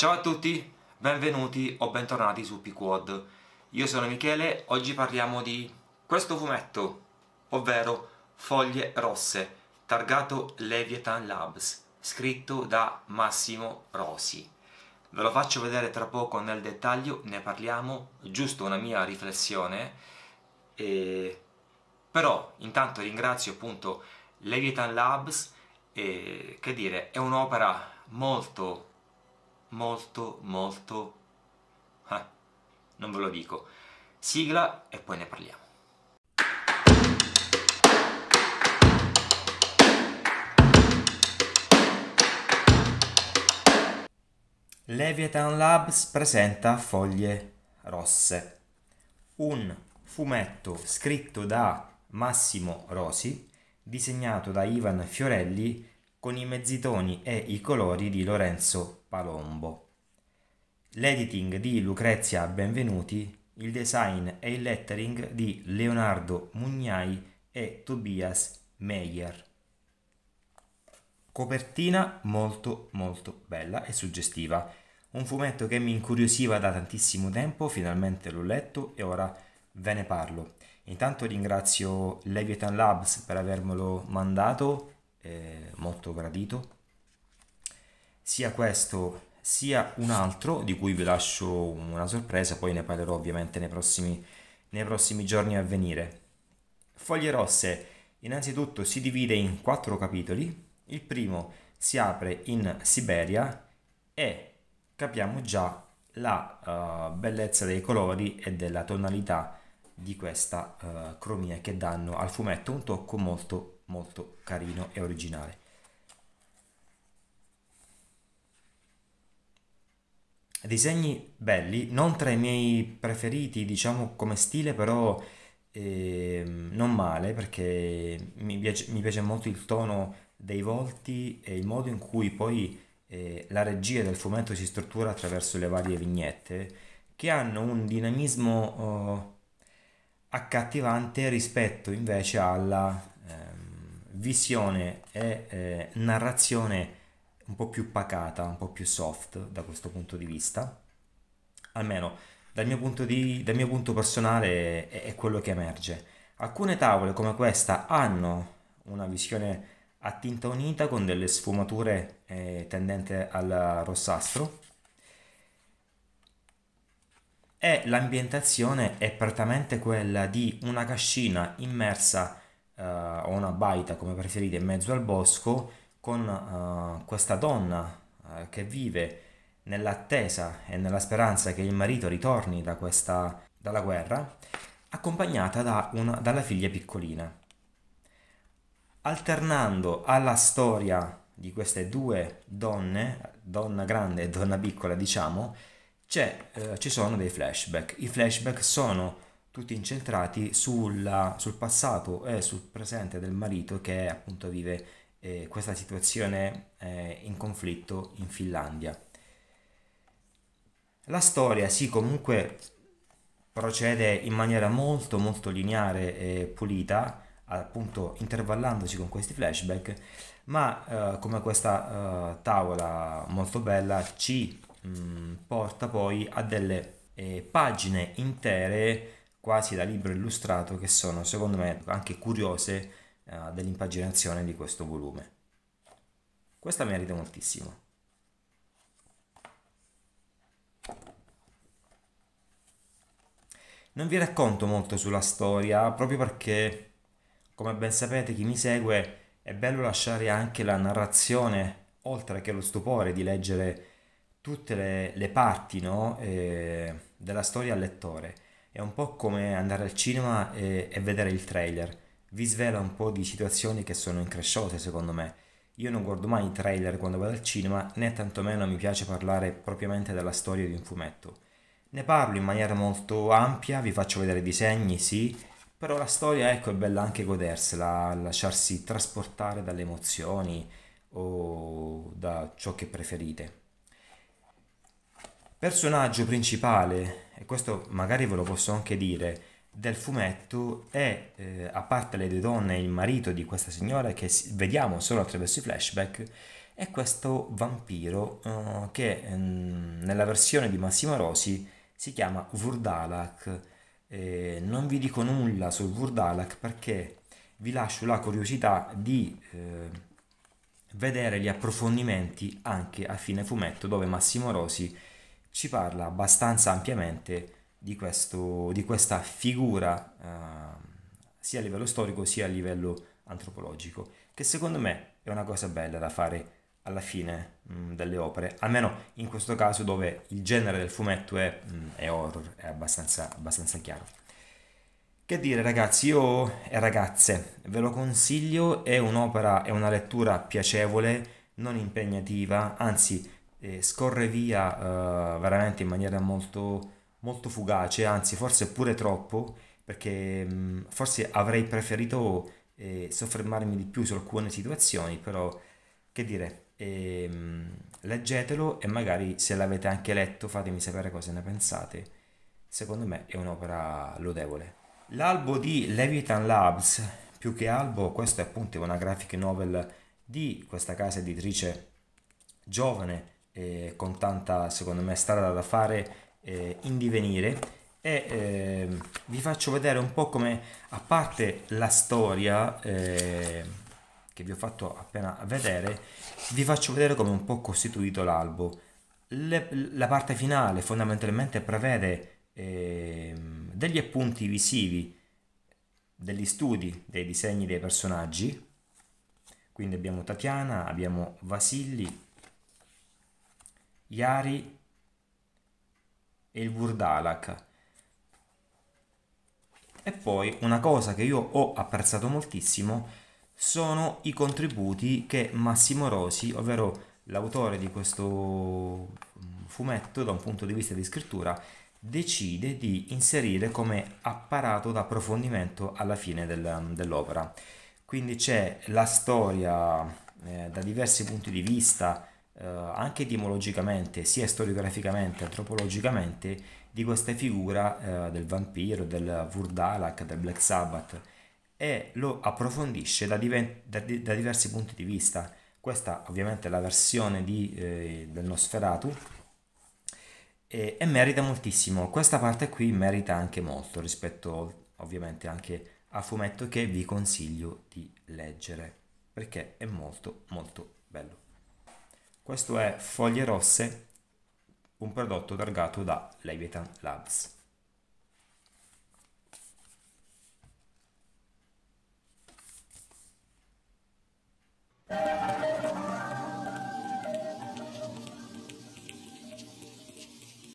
Ciao a tutti, benvenuti o bentornati su PQuad. Io sono Michele, oggi parliamo di questo fumetto, ovvero Foglie Rosse, targato Leviathan Labs, scritto da Massimo Rosi. Ve lo faccio vedere tra poco nel dettaglio, ne parliamo, giusto una mia riflessione. E... Però intanto ringrazio appunto Leviathan Labs, e, che dire, è un'opera molto molto molto... Eh, non ve lo dico. Sigla e poi ne parliamo. Leviathan Labs presenta Foglie Rosse, un fumetto scritto da Massimo Rosi, disegnato da Ivan Fiorelli con i mezzitoni e i colori di Lorenzo Palombo. L'editing di Lucrezia Benvenuti, il design e il lettering di Leonardo Mugnai e Tobias Meyer. Copertina molto molto bella e suggestiva. Un fumetto che mi incuriosiva da tantissimo tempo, finalmente l'ho letto e ora ve ne parlo. Intanto ringrazio Leviathan Labs per avermelo mandato, eh, molto gradito sia questo sia un altro di cui vi lascio una sorpresa, poi ne parlerò ovviamente nei prossimi, nei prossimi giorni a venire. Foglie rosse innanzitutto si divide in quattro capitoli, il primo si apre in Siberia e capiamo già la uh, bellezza dei colori e della tonalità di questa uh, cromia che danno al fumetto un tocco molto molto carino e originale. disegni belli, non tra i miei preferiti, diciamo come stile, però eh, non male perché mi piace, mi piace, molto il tono dei volti e il modo in cui poi eh, la regia del fumetto si struttura attraverso le varie vignette che hanno un dinamismo oh, accattivante rispetto invece alla ehm, visione e eh, narrazione un po' più pacata, un po' più soft da questo punto di vista, almeno dal mio punto, di, dal mio punto personale è, è quello che emerge. Alcune tavole come questa hanno una visione a tinta unita con delle sfumature eh, tendente al rossastro e l'ambientazione è prettamente quella di una cascina immersa eh, o una baita come preferite in mezzo al bosco con uh, questa donna uh, che vive nell'attesa e nella speranza che il marito ritorni da questa, dalla guerra, accompagnata da una, dalla figlia piccolina. Alternando alla storia di queste due donne, donna grande e donna piccola, diciamo, eh, ci sono dei flashback. I flashback sono tutti incentrati sulla, sul passato e sul presente del marito che appunto vive eh, questa situazione eh, in conflitto in Finlandia. La storia sì comunque procede in maniera molto molto lineare e pulita, appunto intervallandosi con questi flashback, ma eh, come questa eh, tavola molto bella ci mh, mm, porta poi a delle eh, pagine intere quasi da libro illustrato che sono secondo me anche curiose eh, dell'impaginazione di questo volume. Questa merita moltissimo. Non vi racconto molto sulla storia, proprio perché, come ben sapete, chi mi segue è bello lasciare anche la narrazione, oltre che lo stupore di leggere tutte le, le parti no? eh, della storia al lettore. È un po' come andare al cinema e, e vedere il trailer vi svela un po' di situazioni che sono incresciose secondo me. Io non guardo mai i trailer quando vado al cinema, né tantomeno mi piace parlare propriamente della storia di un fumetto. Ne parlo in maniera molto ampia, vi faccio vedere i disegni, sì, però la storia ecco, è bella anche godersela, lasciarsi trasportare dalle emozioni o da ciò che preferite. Personaggio principale, e questo magari ve lo posso anche dire, del fumetto è, eh, a parte le due donne e il marito di questa signora che vediamo solo attraverso i flashback, è questo vampiro eh, che eh, nella versione di Massimo Rosi si chiama Vurdalak. non vi dico nulla sul Vurdalak perché vi lascio la curiosità di eh, vedere gli approfondimenti anche a fine fumetto dove Massimo Rosi ci parla abbastanza ampiamente di, questo, di questa figura eh, sia a livello storico sia a livello antropologico, che secondo me è una cosa bella da fare alla fine mh, mm, delle opere, almeno in questo caso dove il genere del fumetto è, mh, mm, è horror, è abbastanza, abbastanza chiaro. Che dire ragazzi, io e ragazze, ve lo consiglio, è un'opera, è una lettura piacevole, non impegnativa, anzi eh, scorre via eh, veramente in maniera molto molto fugace, anzi forse pure troppo, perché mh, mm, forse avrei preferito eh, soffermarmi di più su alcune situazioni, però che dire, eh, leggetelo e magari se l'avete anche letto fatemi sapere cosa ne pensate. Secondo me è un'opera lodevole. L'albo di Leviathan Labs, più che albo, questo è appunto una graphic novel di questa casa editrice giovane eh, con tanta, secondo me, strada da fare eh, in divenire e eh, vi faccio vedere un po' come, a parte la storia eh, che vi ho fatto appena vedere, vi faccio vedere come è un po' costituito l'albo. Le, la parte finale fondamentalmente prevede ehm, degli appunti visivi, degli studi, dei disegni dei personaggi, quindi abbiamo Tatiana, abbiamo Vasilli, Iari, e il Wurdalak. E poi una cosa che io ho apprezzato moltissimo sono i contributi che Massimo Rosi, ovvero l'autore di questo mm, fumetto da un punto di vista di scrittura, decide di inserire come apparato d'approfondimento alla fine del, mm, dell'opera. Quindi c'è la storia eh, da diversi punti di vista, eh, anche etimologicamente, sia storiograficamente, antropologicamente, di questa figura eh, del vampiro, del Vurdalak, del Black Sabbath e lo approfondisce da, diven- da, di- da diversi punti di vista. Questa ovviamente è la versione di, eh, del Nosferatu e, e merita moltissimo. Questa parte qui merita anche molto rispetto ovviamente anche a fumetto che vi consiglio di leggere perché è molto molto bello. Questo è Foglie Rosse, un prodotto targato da Leviathan Labs. Thank